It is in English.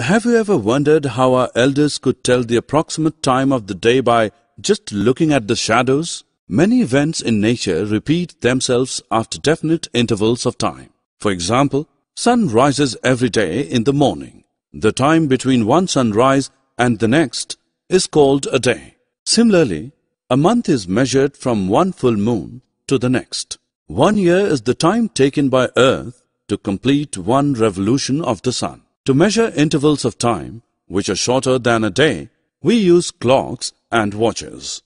Have you ever wondered how our elders could tell the approximate time of the day by just looking at the shadows? Many events in nature repeat themselves after definite intervals of time. For example, sun rises every day in the morning. The time between one sunrise and the next is called a day. Similarly, a month is measured from one full moon to the next. One year is the time taken by Earth to complete one revolution of the sun. To measure intervals of time, which are shorter than a day, we use clocks and watches.